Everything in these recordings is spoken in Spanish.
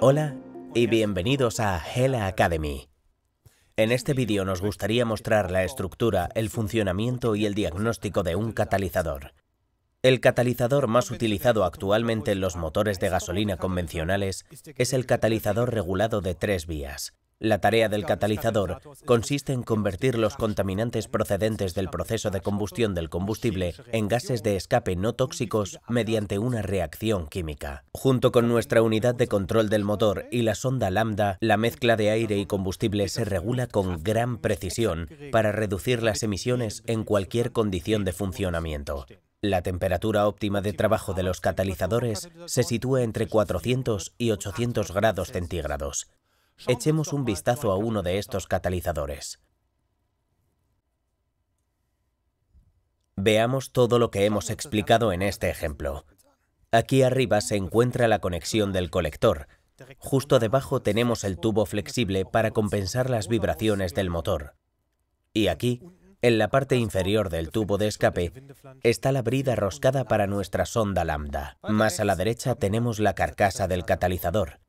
Hola y bienvenidos a Hela Academy. En este vídeo nos gustaría mostrar la estructura, el funcionamiento y el diagnóstico de un catalizador. El catalizador más utilizado actualmente en los motores de gasolina convencionales es el catalizador regulado de tres vías. La tarea del catalizador consiste en convertir los contaminantes procedentes del proceso de combustión del combustible en gases de escape no tóxicos mediante una reacción química. Junto con nuestra unidad de control del motor y la sonda lambda, la mezcla de aire y combustible se regula con gran precisión para reducir las emisiones en cualquier condición de funcionamiento. La temperatura óptima de trabajo de los catalizadores se sitúa entre 400 y 800 grados centígrados. Echemos un vistazo a uno de estos catalizadores. Veamos todo lo que hemos explicado en este ejemplo. Aquí arriba se encuentra la conexión del colector. Justo debajo tenemos el tubo flexible para compensar las vibraciones del motor. Y aquí, en la parte inferior del tubo de escape, está la brida roscada para nuestra sonda lambda. Más a la derecha tenemos la carcasa del catalizador.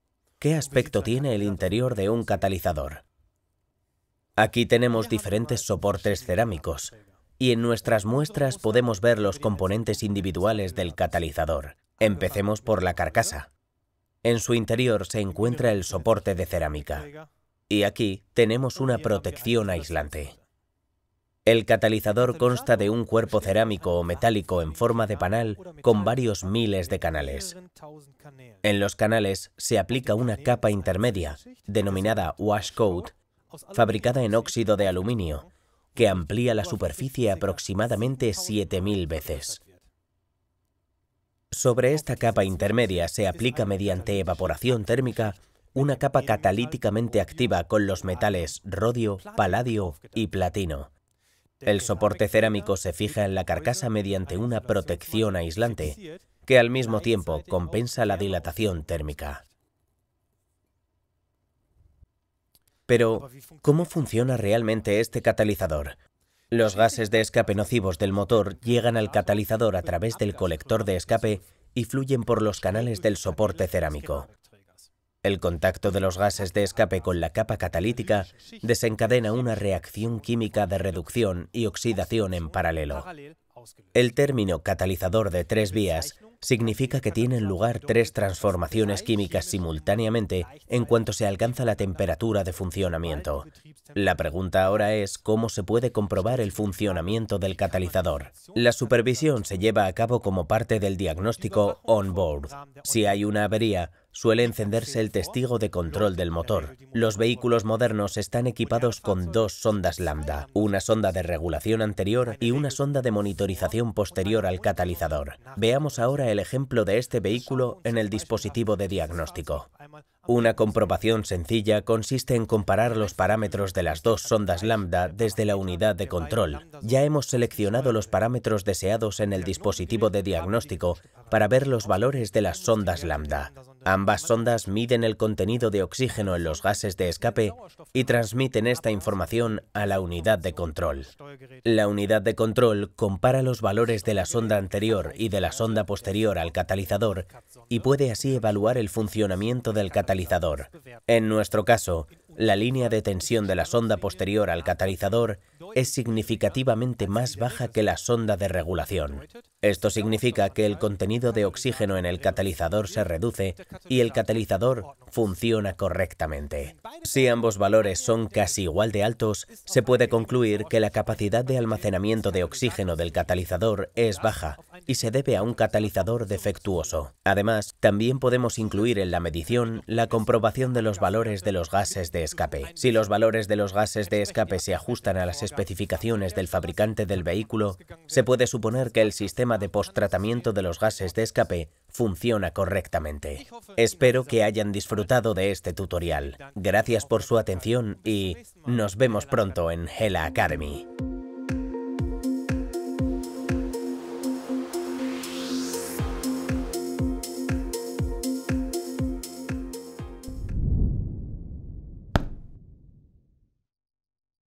¿Qué aspecto tiene el interior de un catalizador? Aquí tenemos diferentes soportes cerámicos y en nuestras muestras podemos ver los componentes individuales del catalizador. Empecemos por la carcasa. En su interior se encuentra el soporte de cerámica y aquí tenemos una protección aislante. El catalizador consta de un cuerpo cerámico o metálico en forma de panal con varios miles de canales. En los canales se aplica una capa intermedia, denominada wash coat, fabricada en óxido de aluminio, que amplía la superficie aproximadamente 7.000 veces. Sobre esta capa intermedia se este aplica mediante evaporación térmica este una capa catalíticamente activa con los metales rodio, paladio y platino. El soporte cerámico se fija en la carcasa mediante una protección aislante, que al mismo tiempo compensa la dilatación térmica. Pero, ¿cómo funciona realmente este catalizador? Los gases de escape nocivos del motor llegan al catalizador a través del colector de escape y fluyen por los canales del soporte cerámico. El contacto de los gases de escape con la capa catalítica desencadena una reacción química de reducción y oxidación en paralelo. El término catalizador de tres vías significa que tienen lugar tres transformaciones químicas simultáneamente en cuanto se alcanza la temperatura de funcionamiento. La pregunta ahora es cómo se puede comprobar el funcionamiento del catalizador. La supervisión se lleva a cabo como parte del diagnóstico on-board. Si hay una avería, suele encenderse el testigo de control del motor. Los vehículos modernos están pues equipados con dos sondas lambda, una sonda de regulación anterior y una sonda de monitorización posterior al catalizador. Veamos ahora el ejemplo de este vehículo en el dispositivo de diagnóstico. Una comprobación sencilla consiste en comparar los parámetros de las dos sondas lambda desde la unidad de control. Ya hemos seleccionado los parámetros deseados en el dispositivo de diagnóstico para ver los valores de las sondas lambda. Ambas sondas miden el contenido de oxígeno en los gases de escape y transmiten esta información a la unidad de control. La unidad de control compara los valores de la sonda anterior y de la sonda posterior al catalizador y puede así evaluar el funcionamiento del catalizador en nuestro caso, la línea de tensión de la sonda posterior al catalizador es significativamente más baja que la sonda de regulación. Esto significa que el contenido de oxígeno en el catalizador se reduce y el catalizador funciona correctamente. Si ambos valores son casi igual de altos, se puede concluir que la capacidad de almacenamiento de oxígeno del catalizador es baja y se debe a un catalizador defectuoso. Además, también podemos incluir en la medición la comprobación de los valores de los gases de escape. Si los valores de los gases de escape se ajustan a las especificaciones del fabricante del vehículo, se puede suponer que el sistema de postratamiento de los gases de escape funciona correctamente. Espero que hayan disfrutado de este tutorial. Gracias por su atención y nos vemos pronto en Hela Academy.